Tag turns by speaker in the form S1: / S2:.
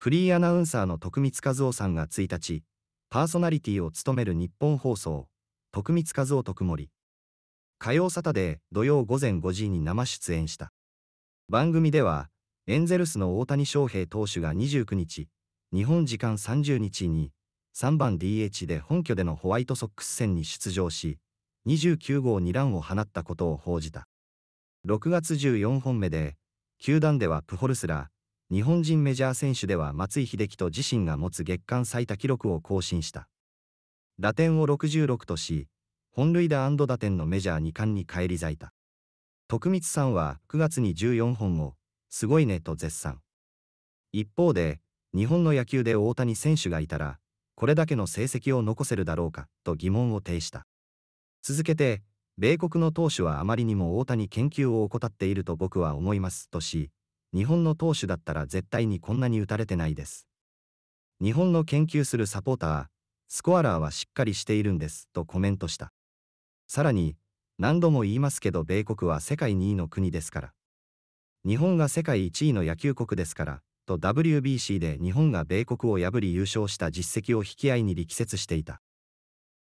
S1: フリーアナウンサーの徳光和夫さんが1日、パーソナリティを務める日本放送、徳光和夫徳森。火曜サタデー土曜午前5時に生出演した。番組では、エンゼルスの大谷翔平投手が29日、日本時間30日に、3番 DH で本拠でのホワイトソックス戦に出場し、29号2ランを放ったことを報じた。6月14本目で、球団ではプホルスラー、日本人メジャー選手では松井秀喜と自身が持つ月間最多記録を更新した。打点を66とし、本塁打打点のメジャー2冠に返り咲いた。徳光さんは9月に14本を、すごいねと絶賛。一方で、日本の野球で大谷選手がいたら、これだけの成績を残せるだろうかと疑問を呈した。続けて、米国の投手はあまりにも大谷研究を怠っていると僕は思いますとし、日本の投手だったら絶対にこんなに打たれてないです。日本の研究するサポーター、スコアラーはしっかりしているんです、とコメントした。さらに、何度も言いますけど米国は世界2位の国ですから。日本が世界1位の野球国ですから、と WBC で日本が米国を破り優勝した実績を引き合いに力説していた。